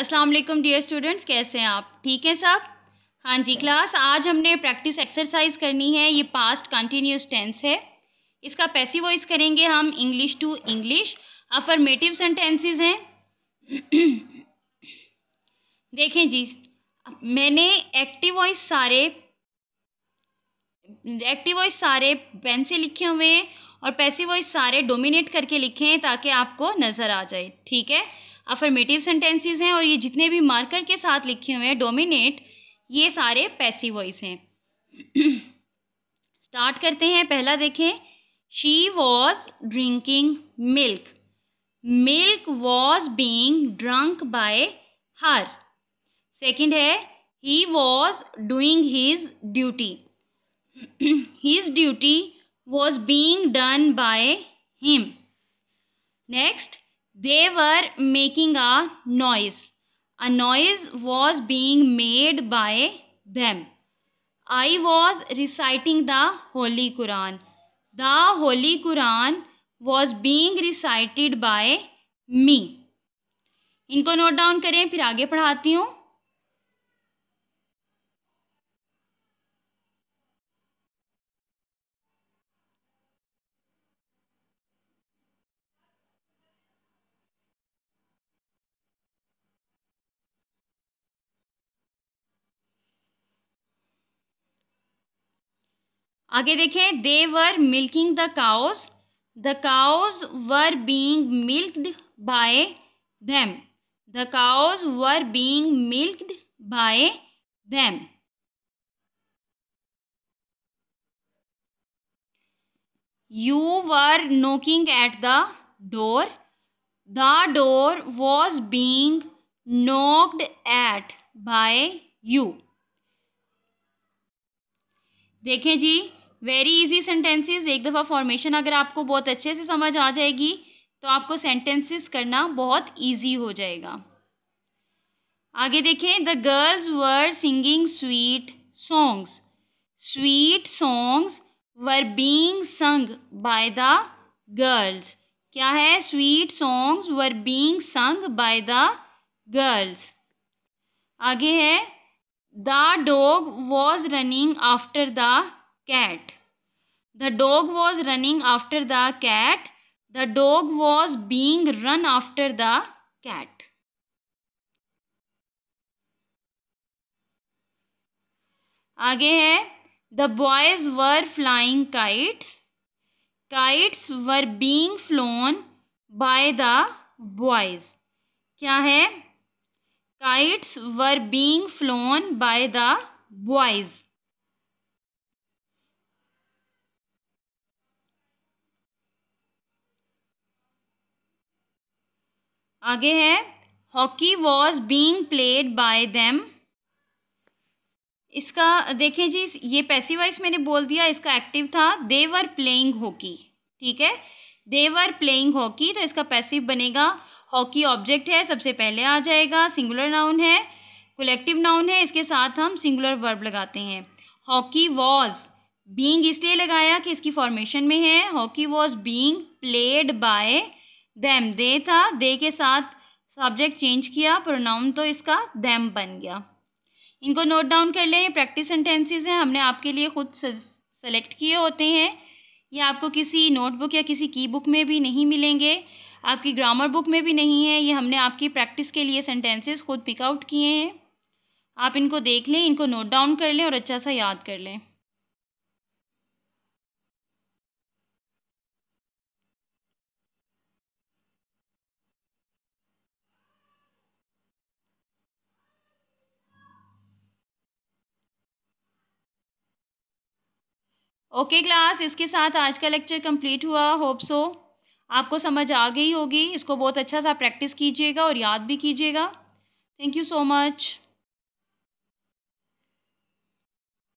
अस्सलाम वालेकुम dear students कैसे हैं आप ठीक हैं साहब हाँ जी क्लास आज हमने प्रैक्टिस एक्सरसाइज करनी है ये पास्ट कंटिन्यूस टेंस है इसका पैसिव वॉइस करेंगे हम English to English affirmative sentences हैं देखें जी मैंने एक्टिव वॉइस सारे एक्टिव वॉइस सारे पेन से लिखे हुए हैं और पैसिव वॉइस सारे डोमिनेट करके लिखे हैं ताकि आपको नज़र आ जाए ठीक है अफर्मेटिव सेंटेंसेस हैं और ये जितने भी मार्कर के साथ लिखे हुए हैं डोमिनेट ये सारे पैसिव वॉइस हैं स्टार्ट करते हैं पहला देखें she was drinking milk milk was being drunk by her second है he was doing his duty his duty was being done by him next They were making a noise. A noise was being made by them. I was reciting the Holy Quran. The Holy Quran was being recited by me. इनको note down करें फिर आगे पढ़ाती हूँ आगे देखें they were milking the cows the cows were being milked by them the cows were being milked by them you were knocking at the door the door was being knocked at by you देखें जी very easy sentences एक दफ़ा formation अगर आपको बहुत अच्छे से समझ आ जाएगी तो आपको सेंटेंसेस करना बहुत इजी हो जाएगा आगे देखें the girls were singing sweet songs sweet songs were being sung by the girls क्या है sweet songs were being sung by the girls आगे है the dog was running after the cat the dog was running after the cat the dog was being run after the cat आगे है the boys were flying kites kites were being flown by the boys क्या है kites were being flown by the boys आगे है hockey was being played by them इसका देखें जी ये passivise मैंने बोल दिया इसका एक्टिव था देवर प्लेइंग हॉकी ठीक है देवर प्लेइंग हॉकी तो इसका पैसिव बनेगा हॉकी ऑब्जेक्ट है सबसे पहले आ जाएगा सिंगुलर नाउन है कलेक्टिव नाउन है इसके साथ हम सिंगुलर वर्ब लगाते हैं हॉकी वॉज बींग इसलिए लगाया कि इसकी फॉर्मेशन में है hockey was being played by them they था दे के साथ सब्जेक्ट चेंज किया प्रोनाउन तो इसका दैम बन गया इनको नोट डाउन कर लें ये प्रैक्टिस सेंटेंसेस हैं हमने आपके लिए खुद सेलेक्ट किए होते हैं ये आपको किसी नोटबुक या किसी की बुक में भी नहीं मिलेंगे आपकी ग्रामर बुक में भी नहीं है ये हमने आपकी प्रैक्टिस के लिए सेंटेंसेस खुद पिकआउट किए हैं आप इनको देख लें इनको नोट डाउन कर लें और अच्छा सा याद कर लें ओके क्लास इसके साथ आज का लेक्चर कंप्लीट हुआ होप सो आपको समझ आ गई होगी इसको बहुत अच्छा सा प्रैक्टिस कीजिएगा और याद भी कीजिएगा थैंक यू सो मच